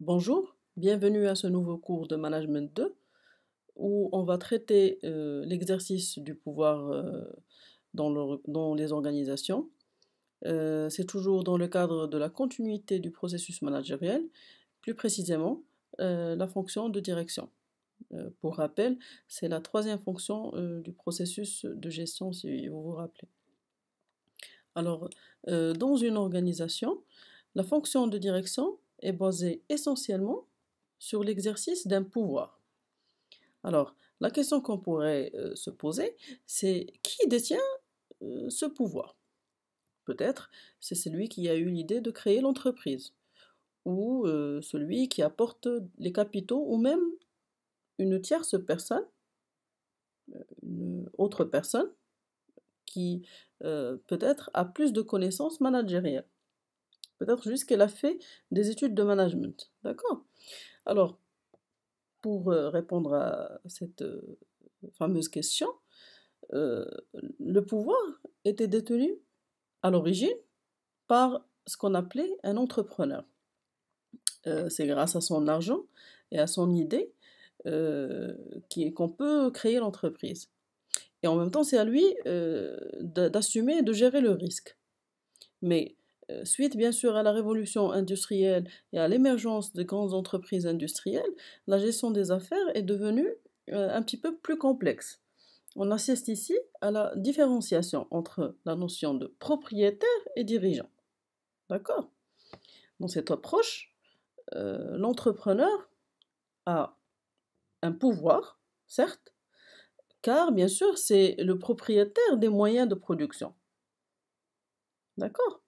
Bonjour, bienvenue à ce nouveau cours de Management 2 où on va traiter euh, l'exercice du pouvoir euh, dans, les organisations. Euh, c'est toujours dans le cadre de la continuité du processus managériel, plus précisément la fonction de direction. pour rappel, c'est la troisième fonction du processus de gestion, si vous vous rappelez. Alors, dans une organisation, la fonction de direction est basée essentiellement sur l'exercice d'un pouvoir. Alors, la question qu'on pourrait euh, se poser, c'est qui détient euh, ce pouvoir Peut-être c'est celui qui a eu l'idée de créer l'entreprise, ou euh, celui qui apporte les capitaux, ou même une tierce personne, une autre personne qui peut-être a plus de connaissances managériales. Peut-être juste qu'elle a fait des études de management. D'accord Alors, pour euh, répondre à cette euh, fameuse question, euh, le pouvoir était détenu à l'origine par ce qu'on appelait un entrepreneur. C'est grâce à son argent et à son idée qu'on peut créer l'entreprise. Et en même temps, c'est à lui d'assumer et de gérer le risque. Mais euh, suite bien sûr à la révolution industrielle et à l'émergence de grandes entreprises industrielles, la gestion des affaires est devenue euh, un petit peu plus complexe. On assiste ici à la différenciation entre la notion de propriétaire et dirigeant. D'accord Dans cette approche, euh, l'entrepreneur a un pouvoir, certes, car bien sûr c'est le propriétaire des moyens de production. D'accord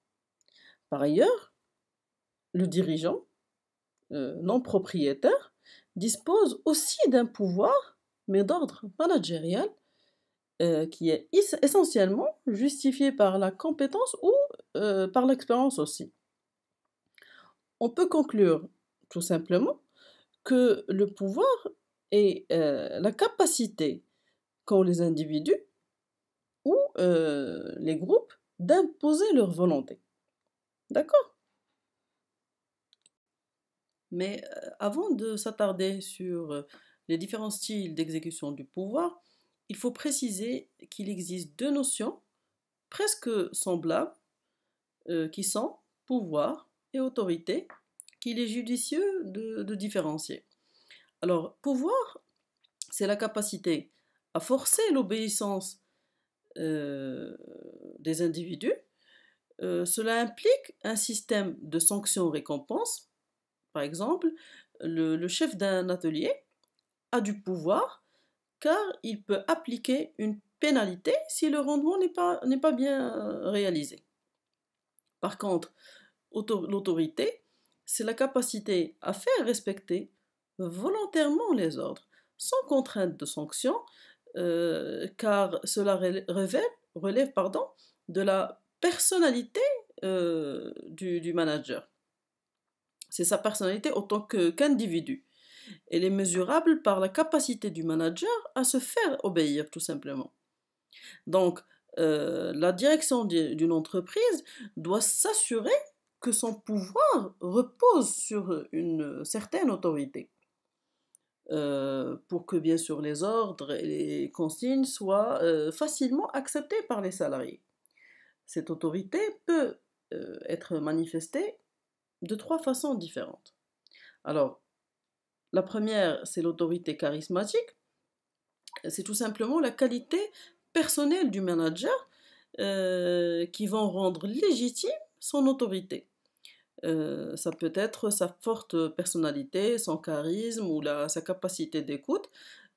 par ailleurs, le dirigeant euh, non propriétaire dispose aussi d'un pouvoir, mais d'ordre managérial, euh, qui est essentiellement justifié par la compétence ou euh, par l'expérience aussi. On peut conclure tout simplement que le pouvoir est la capacité qu'ont les individus ou les groupes d'imposer leur volonté. D'accord Mais euh, avant de s'attarder sur euh, les différents styles d'exécution du pouvoir, il faut préciser qu'il existe deux notions presque semblables euh, qui sont pouvoir et autorité qu'il est judicieux de, différencier. Alors, pouvoir, c'est la capacité à forcer l'obéissance des individus euh, cela implique un système de sanctions-récompenses. Par exemple, le, chef d'un atelier a du pouvoir car il peut appliquer une pénalité si le rendement n'est pas, bien euh, réalisé. Par contre, l'autorité, c'est la capacité à faire respecter volontairement les ordres, sans contrainte de sanction, euh, car cela relève, relève pardon, de la personnalité euh, du, manager. C'est sa personnalité en tant qu'individu. Elle est mesurable par la capacité du manager à se faire obéir, tout simplement. Donc, euh, la direction d'une entreprise doit s'assurer que son pouvoir repose sur une certaine autorité. Euh, pour que bien sûr les ordres et les consignes soient facilement acceptés par les salariés. Cette autorité peut euh, être manifestée de trois façons différentes. Alors, la première, c'est l'autorité charismatique. C'est tout simplement la qualité personnelle du manager euh, qui vont rendre légitime son autorité. Euh, ça peut être sa forte personnalité, son charisme ou la, sa capacité d'écoute,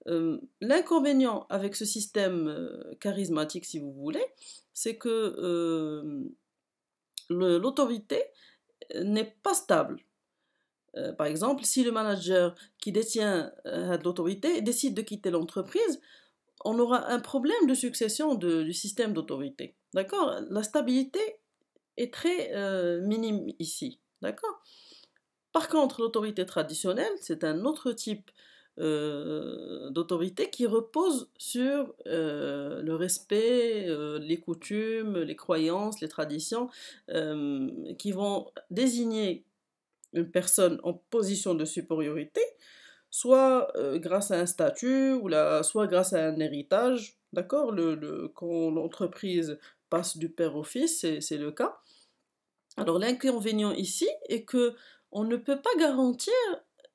euh, l'inconvénient avec ce système euh, charismatique, si vous voulez, c'est que euh, l'autorité n'est pas stable. par exemple, si le manager qui détient l'autorité décide de quitter l'entreprise, on aura un problème de succession du système d'autorité. D'accord La stabilité est très minime ici. D'accord Par contre, l'autorité traditionnelle, c'est un autre type euh, d'autorité qui repose sur euh, le respect, euh, les coutumes, les croyances, les traditions, qui vont désigner une personne en position de supériorité, soit grâce à un statut, ou la, soit grâce à un héritage, d'accord le, Quand l'entreprise passe du père au fils, c'est le cas. Alors l'inconvénient ici est que on ne peut pas garantir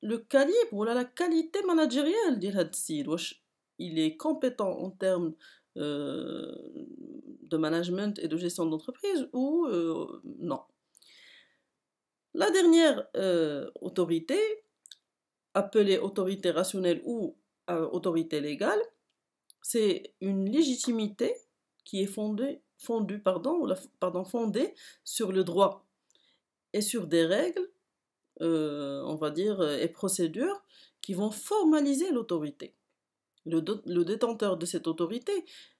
le calibre ou la qualité managériale de Est-ce Il est compétent en termes euh, de management et de gestion d'entreprise ou euh, non. La dernière euh, autorité, appelée autorité rationnelle ou autorité légale, c'est une légitimité qui est fondée, pardon, pardon, fondée sur le droit et sur des règles euh, on va dire, euh, et procédures qui vont formaliser l'autorité. Le, détenteur de cette autorité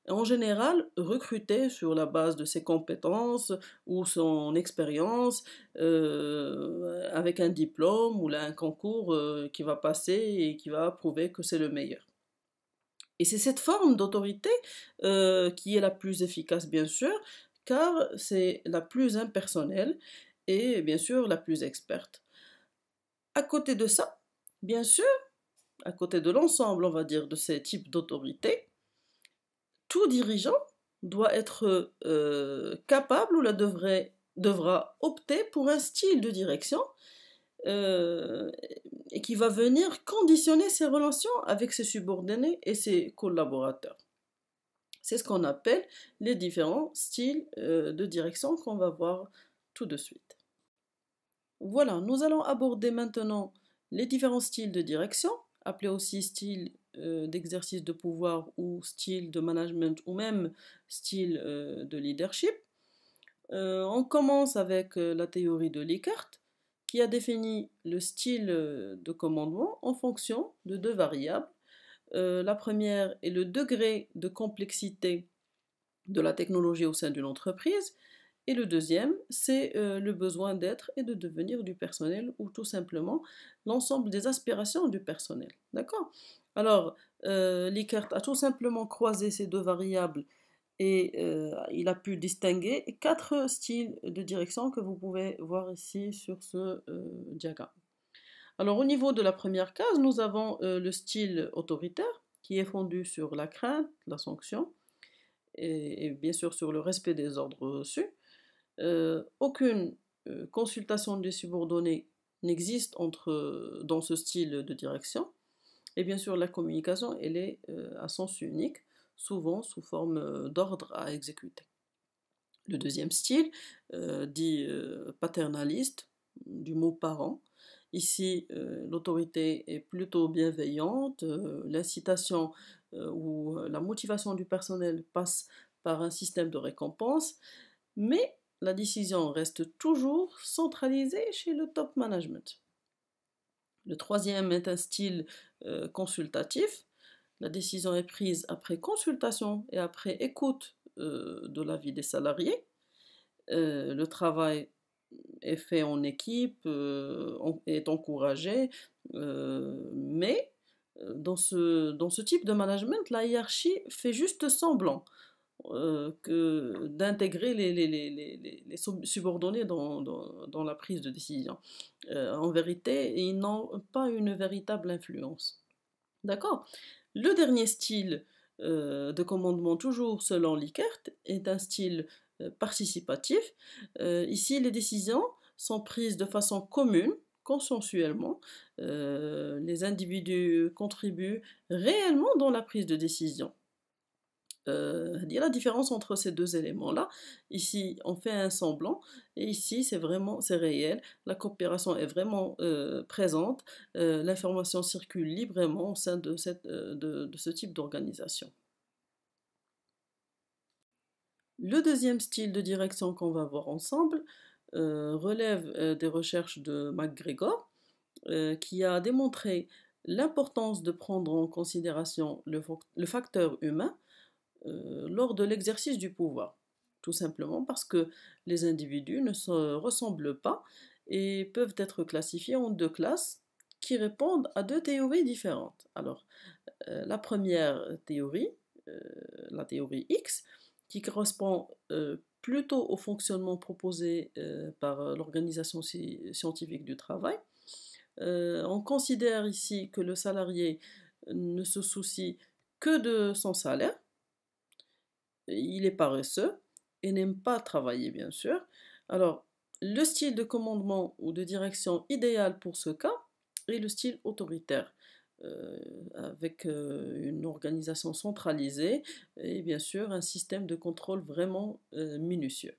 est en général recruté sur la base de ses compétences ou son expérience euh, avec un diplôme ou un concours qui va passer et qui va prouver que c'est le meilleur. Et c'est cette forme d'autorité qui est la plus efficace, bien sûr, car c'est la plus impersonnelle et bien sûr la plus experte. À côté de ça, bien sûr, à côté de l'ensemble, on va dire, de ces types d'autorités, tout dirigeant doit être euh, capable ou la devrait, devra opter pour un style de direction euh, et qui va venir conditionner ses relations avec ses subordonnés et ses collaborateurs. C'est ce qu'on appelle les différents styles euh, de direction qu'on va voir tout de suite. Voilà, nous allons aborder maintenant les différents styles de direction, appelés aussi style euh, d'exercice de pouvoir ou style de management ou même style euh, de leadership. Euh, on commence avec la théorie de Likert qui a défini le style de commandement en fonction de deux variables. la première est le degré de complexité de la technologie au sein d'une entreprise et le deuxième, c'est euh, le besoin d'être et de devenir du personnel, ou tout simplement l'ensemble des aspirations du personnel. D'accord Alors, euh, Likert a tout simplement croisé ces deux variables et euh, il a pu distinguer quatre styles de direction que vous pouvez voir ici sur ce euh, diagramme. Alors, au niveau de la première case, nous avons le style autoritaire qui est fondu sur la crainte, la sanction et bien sûr sur le respect des ordres reçus. Euh, aucune euh, consultation des subordonnés n'existe entre, euh, dans ce style de direction. Et bien sûr, la communication, elle est à sens unique, souvent sous forme d'ordre à exécuter. Le deuxième style, dit paternaliste, du mot parent, Ici, l'autorité est plutôt bienveillante, l'incitation ou la motivation du personnel passe par un système de récompense, mais la décision reste toujours centralisée chez le top management. Le troisième est un style euh, consultatif. La décision est prise après consultation et après écoute euh, de l'avis des salariés. Euh, le travail est fait en équipe, est encouragé, mais dans ce, dans ce type de management, la hiérarchie fait juste semblant. Euh, que d'intégrer les, subordonnés dans, la prise de décision. Euh, en vérité, ils n'ont pas une véritable influence. D'accord Le dernier style euh, de commandement, toujours selon Likert, est un style participatif. ici, les décisions sont prises de façon commune, consensuellement, les individus contribuent réellement dans la prise de décision. Euh, il y a la différence entre ces deux éléments-là. Ici, on fait un semblant, et ici, c'est vraiment, réel. La coopération est vraiment euh, présente. Euh, l'information circule librement au sein de, ce type d'organisation. Le deuxième style de direction qu'on va voir ensemble relève des recherches de McGregor, qui a démontré l'importance de prendre en considération le facteur humain euh, lors de l'exercice du pouvoir, tout simplement parce que les individus ne se ressemblent pas et peuvent être classifiés en deux classes qui répondent à deux théories différentes. Alors, euh, la première théorie, euh, la théorie X, qui correspond plutôt au fonctionnement proposé par l'organisation scientifique du travail. on considère ici que le salarié ne se soucie que de son salaire, il est paresseux et n'aime pas travailler, bien sûr. Alors, le style de commandement ou de direction idéal pour ce cas est le style autoritaire, euh, avec euh, une organisation centralisée et bien sûr un système de contrôle vraiment euh, minutieux.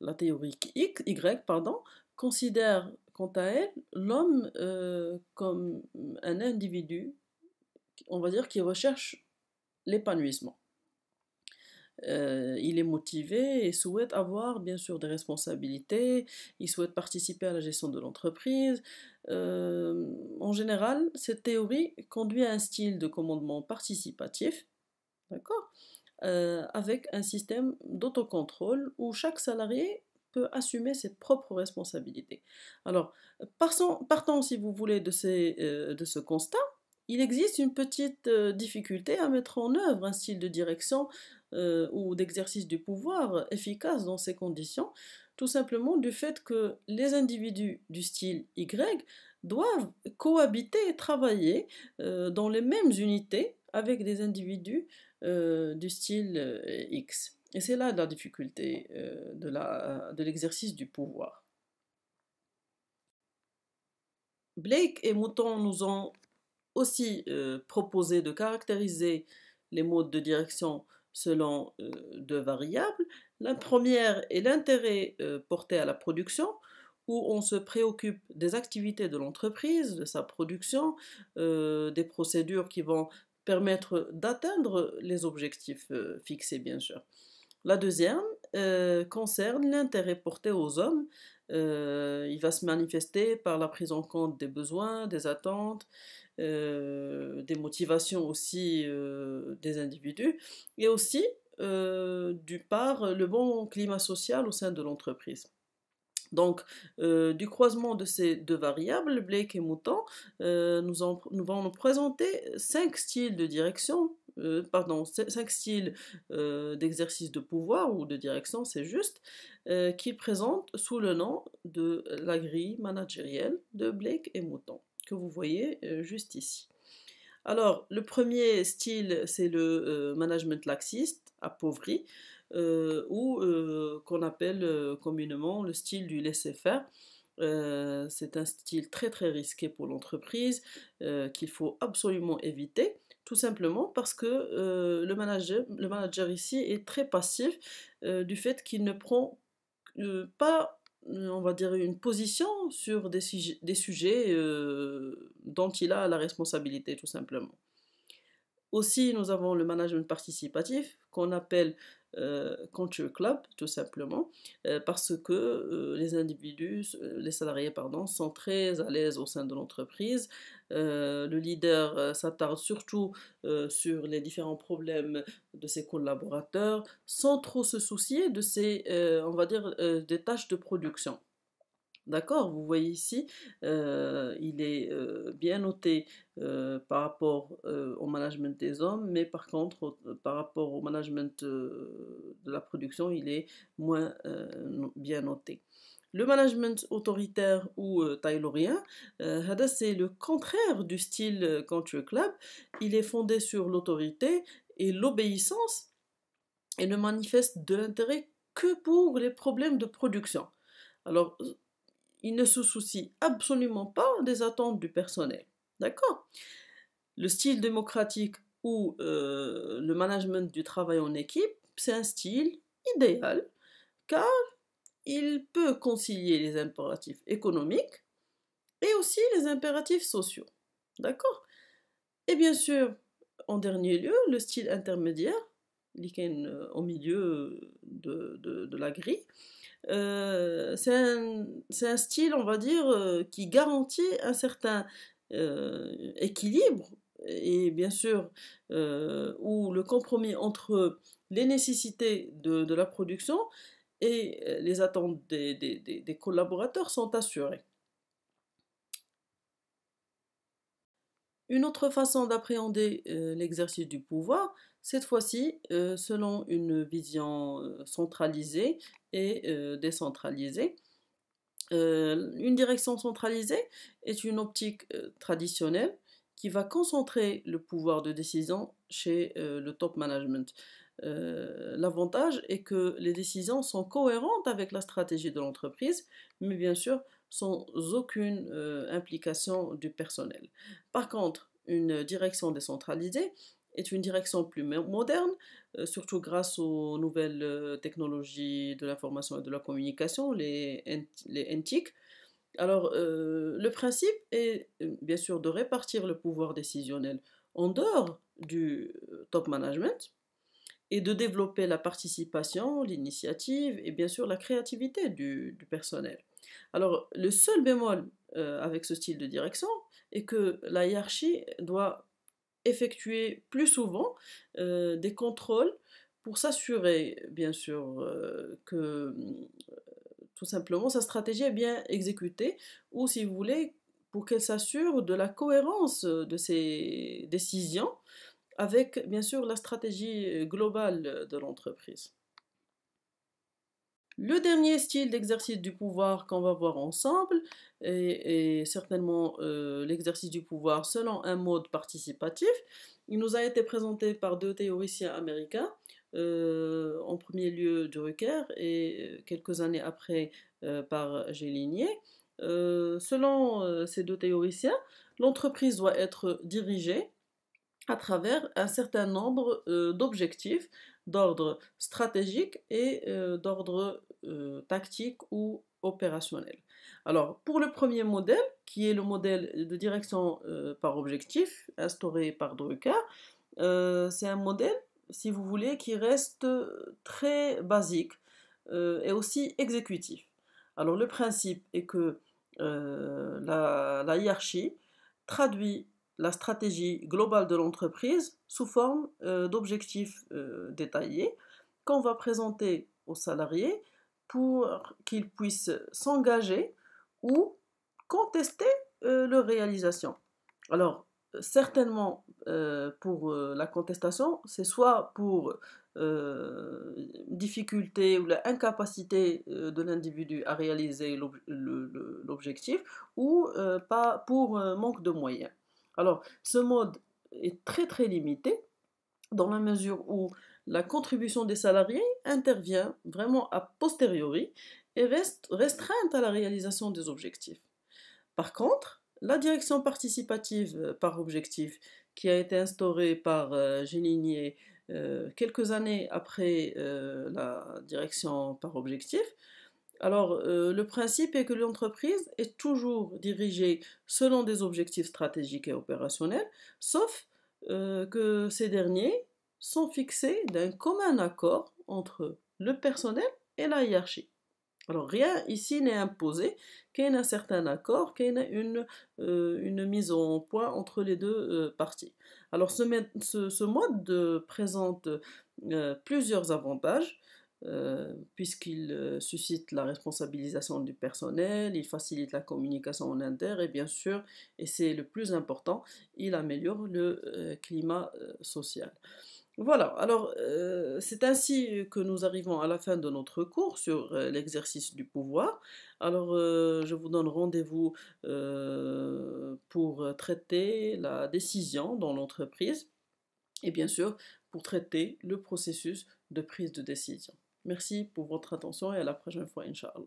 La théorie Y pardon, considère quant à elle l'homme comme un individu, on va dire, qui recherche l'épanouissement. Euh, il est motivé et souhaite avoir bien sûr des responsabilités, il souhaite participer à la gestion de l'entreprise. Euh, en général, cette théorie conduit à un style de commandement participatif, d'accord euh, avec un système d'autocontrôle où chaque salarié peut assumer ses propres responsabilités. Alors, partant si vous voulez, de, ce constat, il existe une petite difficulté à mettre en œuvre un style de direction euh, ou d'exercice du pouvoir efficace dans ces conditions, tout simplement du fait que les individus du style Y doivent cohabiter et travailler euh, dans les mêmes unités avec des individus euh, du style X. Et c'est là la difficulté de l'exercice du pouvoir. Blake et Mouton nous ont aussi proposé de caractériser les modes de direction selon deux variables. La première est l'intérêt porté à la production, où on se préoccupe des activités de l'entreprise, de sa production, des procédures qui vont permettre d'atteindre les objectifs fixés, bien sûr. La deuxième concerne l'intérêt porté aux hommes euh, il va se manifester par la prise en compte des besoins, des attentes, euh, des motivations aussi euh, des individus, et aussi du par le bon climat social au sein de l'entreprise. Donc, euh, du croisement de ces deux variables, Blake et Mouton, euh, nous, allons nous présenter cinq styles de direction euh, pardon, cinq styles d'exercice de pouvoir ou de direction, c'est juste, qui présentent sous le nom de la grille managérielle de Blake et Mouton, que vous voyez juste ici. Alors, le premier style, c'est le management laxiste, appauvri, euh, ou euh, qu'on appelle euh, communément le style du laisser-faire. c'est un style très très risqué pour l'entreprise qu'il faut absolument éviter, tout simplement parce que le, manager, le manager ici est très passif du fait qu'il ne prend pas, on va dire, une position sur des, des sujets dont il a la responsabilité, tout simplement. Aussi, nous avons le management participatif qu'on appelle Country euh, Club, tout simplement, euh, parce que euh, les individus, les salariés, pardon, sont très à l'aise au sein de l'entreprise. le leader s'attarde surtout sur les différents problèmes de ses collaborateurs, sans trop se soucier de ses, on va dire, des tâches de production. D'accord Vous voyez ici, euh, il est euh, bien noté euh, par rapport au management des hommes, mais par contre, par rapport au management de la production, il est moins bien noté. Le management autoritaire ou taylorien, c'est le contraire du style Country Club. Il est fondé sur l'autorité et l'obéissance et ne manifeste de l'intérêt que pour les problèmes de production. Alors, il ne se soucie absolument pas des attentes du personnel. D'accord Le style démocratique ou euh, le management du travail en équipe, c'est un style idéal car il peut concilier les impératifs économiques et aussi les impératifs sociaux. D'accord Et bien sûr, en dernier lieu, le style intermédiaire lichen euh, au milieu euh, de, la grille. Euh, c'est un, style, on va dire, qui garantit un certain équilibre et bien sûr où le compromis entre les nécessités de, la production et les attentes des, collaborateurs sont assurés. Une autre façon d'appréhender euh, l'exercice du pouvoir, cette fois-ci euh, selon une vision euh, centralisée et décentralisée. une direction centralisée est une optique traditionnelle qui va concentrer le pouvoir de décision chez le top management. L'avantage est que les décisions sont cohérentes avec la stratégie de l'entreprise, mais bien sûr, sans aucune euh, implication du personnel. Par contre, une direction décentralisée est une direction plus moderne, euh, surtout grâce aux nouvelles euh, technologies de l'information et de la communication, les, les NTIC. Alors, le principe est bien sûr de répartir le pouvoir décisionnel en dehors du top management, et de développer la participation, l'initiative et bien sûr la créativité du personnel. Alors, le seul bémol euh, avec ce style de direction est que la hiérarchie doit effectuer plus souvent euh, des contrôles pour s'assurer, bien sûr, euh, que tout simplement sa stratégie est bien exécutée, ou si vous voulez, pour qu'elle s'assure de la cohérence de ses décisions avec, bien sûr, la stratégie globale de l'entreprise. Le dernier style d'exercice du pouvoir qu'on va voir ensemble est, certainement euh, l'exercice du pouvoir selon un mode participatif. Il nous a été présenté par deux théoriciens américains, euh, en premier lieu Drucker et euh, quelques années après par Géligné. selon ces deux théoriciens, l'entreprise doit être dirigée à travers un certain nombre euh, d'objectifs d'ordre stratégique et euh, d'ordre euh, tactique ou opérationnel. Alors, pour le premier modèle, qui est le modèle de direction par objectif instauré par Drucker, c'est un modèle, si vous voulez, qui reste très basique et aussi exécutif. Alors, le principe est que la hiérarchie traduit la stratégie globale de l'entreprise sous forme euh, d'objectifs euh, détaillés qu'on va présenter aux salariés pour qu'ils puissent s'engager ou contester euh, leur réalisation. Alors, certainement, pour la contestation, c'est soit pour difficulté ou l'incapacité incapacité de l'individu à réaliser l'objectif ou pas pour manque de moyens. Alors, ce mode est très très limité dans la mesure où la contribution des salariés intervient vraiment a posteriori et reste restreinte à la réalisation des objectifs. Par contre, la direction participative euh, par objectif qui a été instaurée par euh, euh quelques années après euh, la direction par objectif alors, euh, le principe est que l'entreprise est toujours dirigée selon des objectifs stratégiques et opérationnels, sauf euh, que ces derniers sont fixés d'un commun accord entre le personnel et la hiérarchie. Alors, rien ici n'est imposé, qu'il y ait un certain accord, qu'il y ait une, mise en point entre les deux euh, parties. Alors, ce mode présente plusieurs avantages. Euh, puisqu'il euh, suscite la responsabilisation du personnel, il facilite la communication en interne, et bien sûr, et c'est le plus important, il améliore le euh, climat social. Voilà, alors c'est ainsi que nous arrivons à la fin de notre cours sur l'exercice du pouvoir. Alors je vous donne rendez-vous pour traiter la décision dans l'entreprise et bien sûr pour traiter le processus de prise de décision. Merci pour votre attention et à la prochaine fois, Inch'Allah.